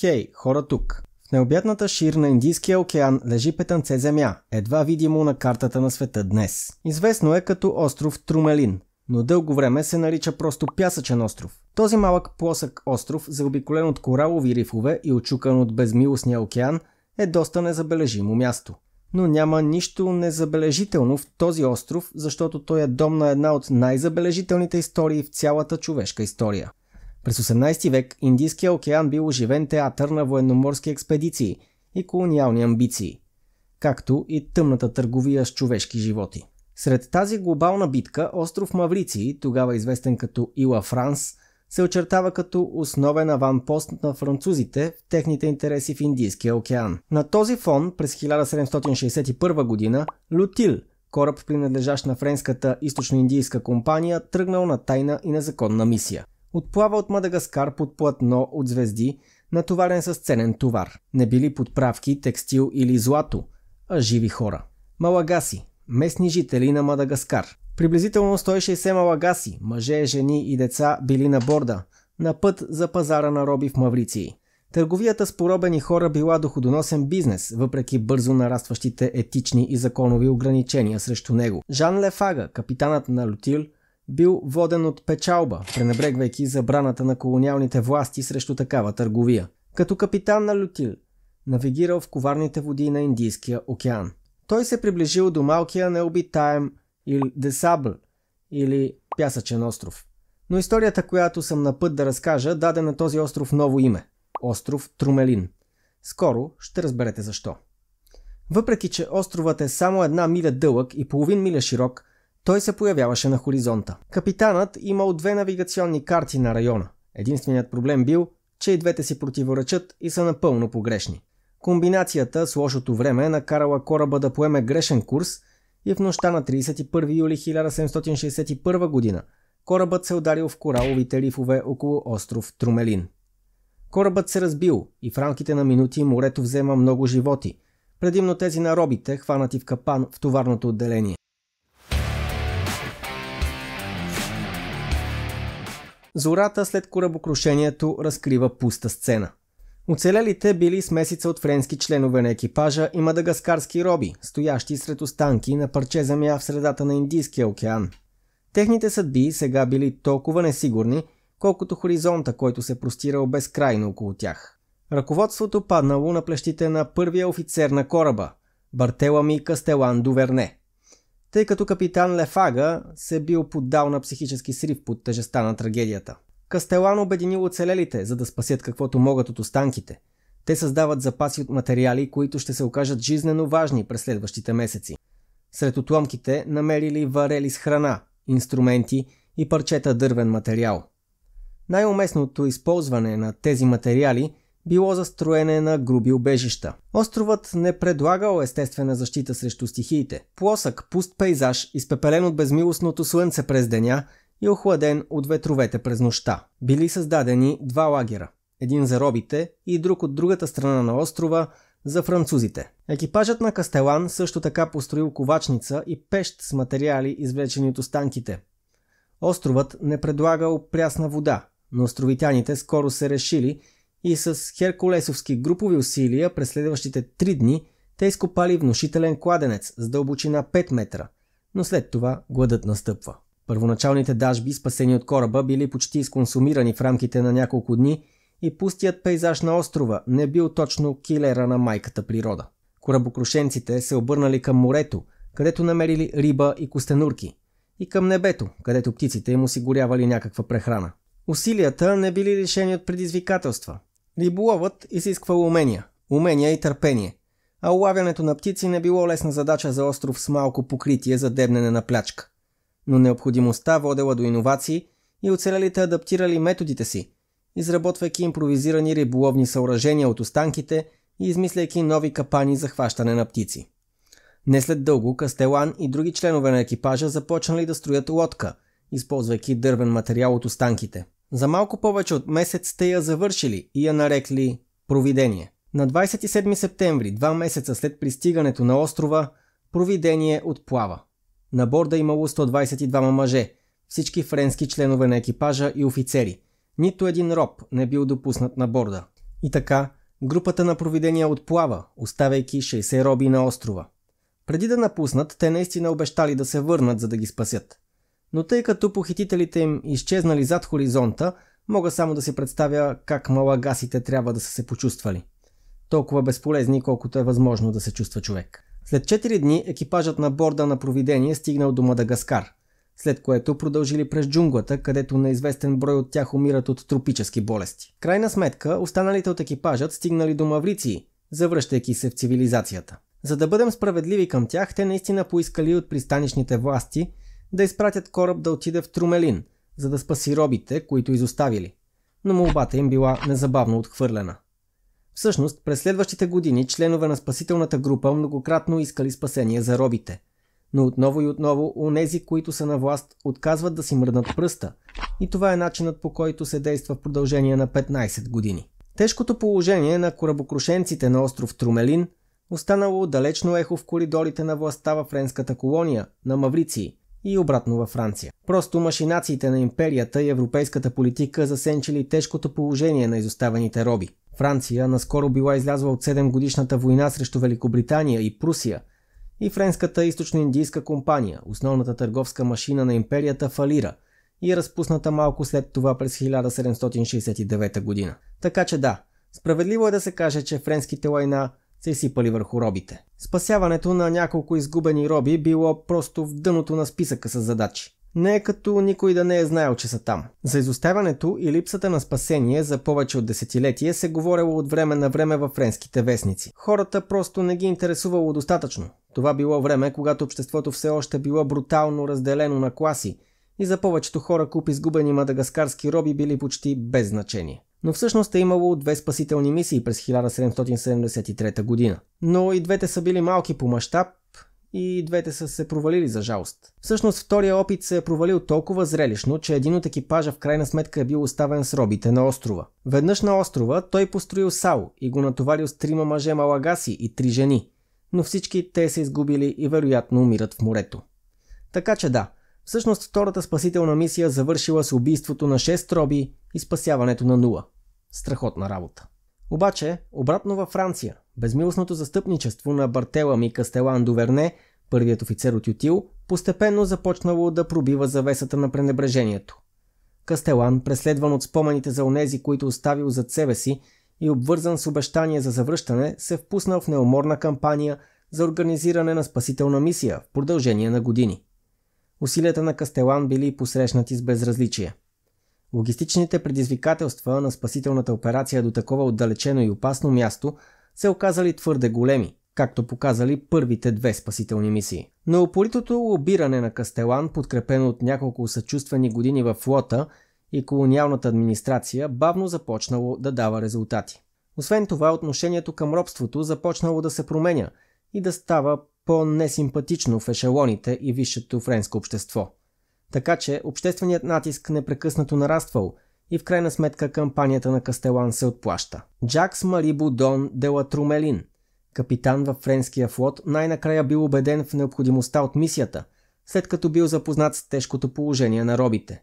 Хей, хора тук! В необятната шир на Индийския океан лежи петънце земя, едва видимо на картата на света днес. Известно е като остров Трумелин, но дълго време се нарича просто Пясъчен остров. Този малък плосък остров, заобиколен от коралови рифове и очукан от безмилостния океан, е доста незабележимо място. Но няма нищо незабележително в този остров, защото той е дом на една от най-забележителните истории в цялата човешка история. През 18 век Индийския океан бил оживен театър на военноморски експедиции и колониални амбиции, както и тъмната търговия с човешки животи. Сред тази глобална битка остров Маврици, тогава известен като Ила Франс, се очертава като основен аванпост на французите в техните интереси в Индийския океан. На този фон през 1761 година Лютил, кораб принадлежащ на френската източно-индийска компания, тръгнал на тайна и незаконна мисия отплава от Мадагаскар под платно от звезди, натоварен с ценен товар. Не били подправки, текстил или злато, а живи хора. Малагаси – местни жители на Мадагаскар. Приблизително 160 малагаси, мъже, жени и деца били на борда, на път за пазара на роби в Маврици. Търговията с поробени хора била доходоносен бизнес, въпреки бързо нарастващите етични и законови ограничения срещу него. Жан Лефага, капитанът на Лютил – бил воден от печалба, пренебрегвайки забраната на колониалните власти срещу такава търговия. Като капитан на Лютил, навигирал в коварните води на Индийския океан. Той се приближил до малкия необитаем или Десабл, или Пясъчен остров. Но историята, която съм на път да разкажа, даде на този остров ново име – остров Трумелин. Скоро ще разберете защо. Въпреки, че островът е само една миля дълъг и половин миля широк – той се появяваше на хоризонта. Капитанът имал две навигационни карти на района. Единственият проблем бил, че и двете си противоречат и са напълно погрешни. Комбинацията с лошото време накарала кораба да поеме грешен курс и в нощта на 31 юли 1761 година корабът се ударил в кораловите рифове около остров Трумелин. Корабът се разбил и в рамките на минути морето взема много животи, предимно тези на робите, хванати в капан в товарното отделение. Зората след корабокрушението разкрива пуста сцена. Оцелелите били смесица от френски членове на екипажа и мадагаскарски роби, стоящи сред останки на парче земя в средата на Индийския океан. Техните съдби сега били толкова несигурни, колкото хоризонта, който се простирал безкрайно около тях. Ръководството паднало на плещите на първия офицер на кораба – Бартелами Кастелан Дуверне – тъй като капитан Лефага се бил поддал на психически срив под тежеста на трагедията. Кастелан обединил оцелелите, за да спасят каквото могат от останките. Те създават запаси от материали, които ще се окажат жизнено важни през следващите месеци. Сред отломките намерили варели с храна, инструменти и парчета дървен материал. Най-уместното използване на тези материали било застроене на груби убежища. Островът не предлагал естествена защита срещу стихиите. Плосък, пуст пейзаж, изпепелен от безмилостното слънце през деня и охладен от ветровете през нощта. Били създадени два лагера. Един за робите и друг от другата страна на острова за французите. Екипажът на Кастелан също така построил ковачница и пещ с материали, извлечени от останките. Островът не предлагал прясна вода, но островитяните скоро се решили – и с херкулесовски групови усилия през следващите три дни те изкопали внушителен кладенец с дълбочина 5 метра, но след това гладът настъпва. Първоначалните дажби, спасени от кораба, били почти изконсумирани в рамките на няколко дни и пустият пейзаж на острова не бил точно килера на майката природа. Корабокрушенците се обърнали към морето, където намерили риба и костенурки, и към небето, където птиците им осигурявали някаква прехрана. Усилията не били лишени от предизвикателства. Риболовът изисквал умения, умения и търпение, а улавянето на птици не било лесна задача за остров с малко покритие за дебнене на плячка. Но необходимостта водела до иновации и оцелелите адаптирали методите си, изработвайки импровизирани риболовни съоръжения от останките и измисляйки нови капани за хващане на птици. Не след дълго Кастелан и други членове на екипажа започнали да строят лодка, използвайки дървен материал от останките – за малко повече от месец те я завършили и я нарекли Провидение. На 27 септември, два месеца след пристигането на острова, Провидение отплава. На борда имало 122 мъже, всички френски членове на екипажа и офицери. Нито един роб не бил допуснат на борда. И така, групата на Провидение отплава, оставяйки 60 роби на острова. Преди да напуснат, те наистина обещали да се върнат, за да ги спасят но тъй като похитителите им изчезнали зад хоризонта, мога само да си представя как малагасите трябва да са се почувствали. Толкова безполезни, колкото е възможно да се чувства човек. След 4 дни екипажът на борда на Провидение стигнал до Мадагаскар, след което продължили през джунглата, където неизвестен брой от тях умират от тропически болести. Крайна сметка, останалите от екипажът стигнали до маврици, завръщайки се в цивилизацията. За да бъдем справедливи към тях, те наистина поискали от пристанищните власти – да изпратят кораб да отиде в Трумелин, за да спаси робите, които изоставили. Но молбата им била незабавно отхвърлена. Всъщност, през следващите години членове на спасителната група многократно искали спасение за робите. Но отново и отново онези, които са на власт, отказват да си мръднат пръста. И това е начинът по който се действа в продължение на 15 години. Тежкото положение на корабокрушенците на остров Трумелин останало далечно ехо в коридорите на властта във френската колония на Мавриции, и обратно във Франция. Просто машинациите на империята и европейската политика засенчили тежкото положение на изоставените роби. Франция наскоро била излязла от 7 годишната война срещу Великобритания и Прусия и френската източно-индийска компания, основната търговска машина на империята, фалира и е разпусната малко след това през 1769 година. Така че да, справедливо е да се каже, че френските лайна се сипали върху робите. Спасяването на няколко изгубени роби било просто в дъното на списъка с задачи. Не е като никой да не е знаел, че са там. За изоставянето и липсата на спасение за повече от десетилетие се говорило от време на време във френските вестници. Хората просто не ги интересувало достатъчно. Това било време, когато обществото все още било брутално разделено на класи и за повечето хора куп изгубени мадагаскарски роби били почти без значение но всъщност е имало две спасителни мисии през 1773 година. Но и двете са били малки по мащаб и двете са се провалили за жалост. Всъщност втория опит се е провалил толкова зрелищно, че един от екипажа в крайна сметка е бил оставен с робите на острова. Веднъж на острова той построил сало и го натоварил с трима мъже малагаси и три жени, но всички те са изгубили и вероятно умират в морето. Така че да, всъщност втората спасителна мисия завършила с убийството на 6 роби и спасяването на нула. Страхотна работа. Обаче, обратно във Франция, безмилостното застъпничество на Бартела ми Кастелан Доверне, първият офицер от Ютил, постепенно започнало да пробива завесата на пренебрежението. Кастелан, преследван от спомените за онези, които оставил зад себе си и обвързан с обещание за завръщане, се впуснал в неуморна кампания за организиране на спасителна мисия в продължение на години. Усилията на Кастелан били посрещнати с безразличие – Логистичните предизвикателства на спасителната операция до такова отдалечено и опасно място се оказали твърде големи, както показали първите две спасителни мисии. Но упоритото лобиране на Кастелан, подкрепено от няколко съчувствени години в флота и колониалната администрация, бавно започнало да дава резултати. Освен това, отношението към робството започнало да се променя и да става по-несимпатично в ешелоните и висшето френско общество. Така че общественият натиск непрекъснато нараствал и в крайна сметка кампанията на Кастелан се отплаща. Джакс Марибо Дон Дела Трумелин, капитан във френския флот, най-накрая бил убеден в необходимостта от мисията, след като бил запознат с тежкото положение на робите.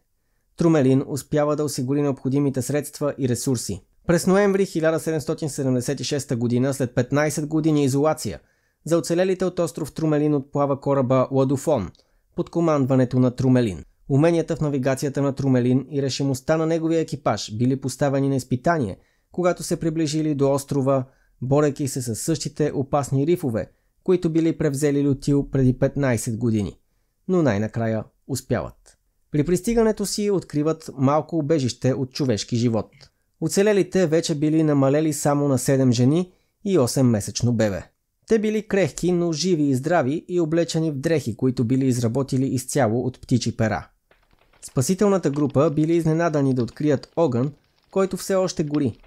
Трумелин успява да осигури необходимите средства и ресурси. През ноември 1776 г. след 15 години изолация, за оцелелите от остров Трумелин отплава кораба Ладофон под командването на Трумелин. Уменията в навигацията на Трумелин и решимостта на неговия екипаж били поставени на изпитание, когато се приближили до острова, борейки се с същите опасни рифове, които били превзели Лютил преди 15 години. Но най-накрая успяват. При пристигането си откриват малко убежище от човешки живот. Оцелелите вече били намалели само на 7 жени и 8-месечно бебе. Те били крехки, но живи и здрави и облечени в дрехи, които били изработили изцяло от птичи пера. Спасителната група били изненадани да открият огън, който все още гори.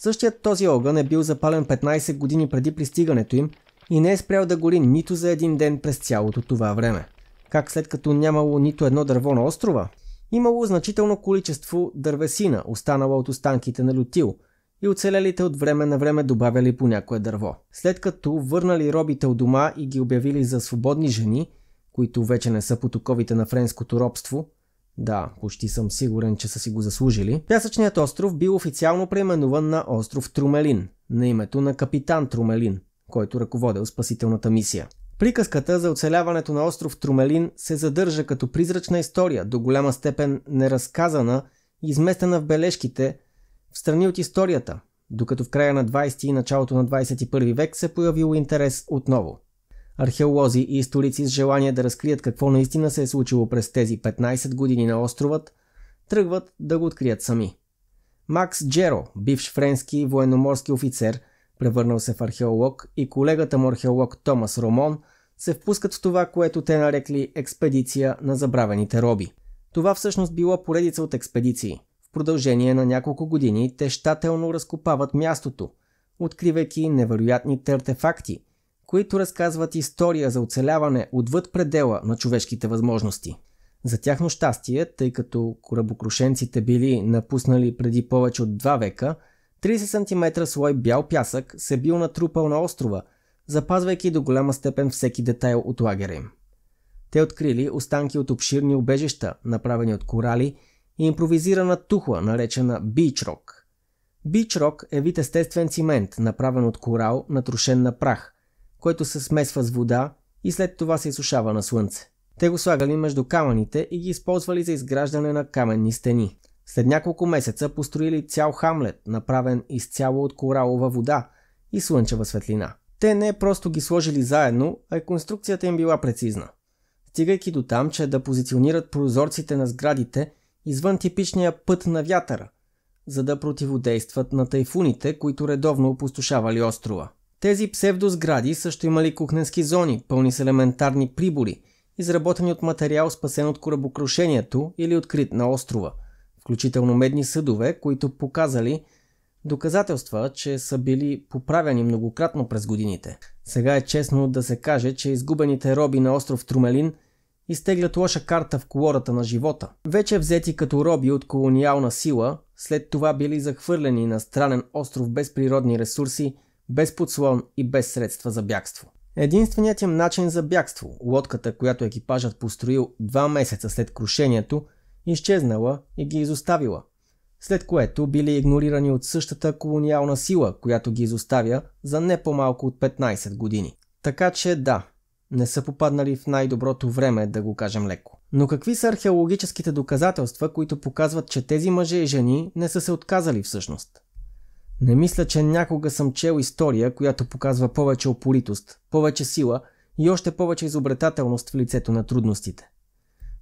Същият този огън е бил запален 15 години преди пристигането им и не е спрял да гори нито за един ден през цялото това време. Как след като нямало нито едно дърво на острова, имало значително количество дървесина, останала от останките на лютил, и оцелелите от време на време добавяли по някое дърво. След като върнали робите от дома и ги обявили за свободни жени, които вече не са потоковите на френското робство – да, почти съм сигурен, че са си го заслужили. Пясъчният остров бил официално преименуван на остров Трумелин, на името на капитан Трумелин, който ръководил спасителната мисия. Приказката за оцеляването на остров Трумелин се задържа като призрачна история, до голяма степен неразказана и изместена в бележките в страни от историята, докато в края на 20 и началото на 21 век се появил интерес отново. Археолози и историци с желание да разкрият какво наистина се е случило през тези 15 години на островът, тръгват да го открият сами. Макс Джеро, бивш френски военноморски офицер, превърнал се в археолог, и колегата му археолог Томас Ромон се впускат в това, което те нарекли експедиция на забравените роби. Това всъщност било поредица от експедиции. В продължение на няколко години те щателно разкопават мястото, откривайки невероятните артефакти – които разказват история за оцеляване отвъд предела на човешките възможности. За тяхно щастие, тъй като корабокрушенците били напуснали преди повече от два века, 30 см слой бял пясък се бил натрупал на острова, запазвайки до голяма степен всеки детайл от лагера им. Те открили останки от обширни убежища, направени от корали и импровизирана тухла, наречена бичрок. Бичрок е вид естествен цимент, направен от корал, натрушен на прах, което се смесва с вода и след това се изсушава на слънце. Те го слагали между камъните и ги използвали за изграждане на каменни стени. След няколко месеца построили цял хамлет, направен изцяло от коралова вода и слънчева светлина. Те не просто ги сложили заедно, а и конструкцията им била прецизна. Стигайки до там, че да позиционират прозорците на сградите извън типичния път на вятъра, за да противодействат на тайфуните, които редовно опустошавали острова. Тези псевдосгради също имали кухненски зони, пълни с елементарни прибори, изработени от материал спасен от корабокрушението или открит на острова, включително медни съдове, които показали доказателства, че са били поправени многократно през годините. Сега е честно да се каже, че изгубените роби на остров Трумелин изтеглят лоша карта в колората на живота. Вече взети като роби от колониална сила, след това били захвърлени на странен остров без природни ресурси – без подслон и без средства за бягство. Единственият им начин за бягство, лодката, която екипажът построил два месеца след крушението, изчезнала и ги изоставила. След което били игнорирани от същата колониална сила, която ги изоставя за не по-малко от 15 години. Така че да, не са попаднали в най-доброто време, да го кажем леко. Но какви са археологическите доказателства, които показват, че тези мъже и жени не са се отказали всъщност? Не мисля, че някога съм чел история, която показва повече опоритост, повече сила и още повече изобретателност в лицето на трудностите.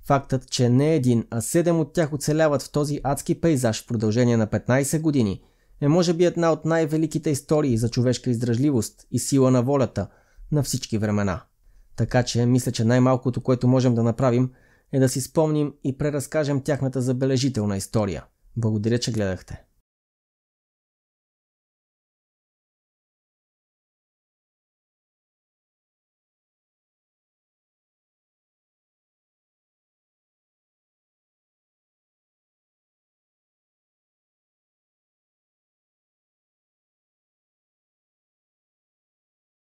Фактът, че не един, а седем от тях оцеляват в този адски пейзаж в продължение на 15 години, е може би една от най-великите истории за човешка издръжливост и сила на волята на всички времена. Така че, мисля, че най-малкото, което можем да направим, е да си спомним и преразкажем тяхната забележителна история. Благодаря, че гледахте.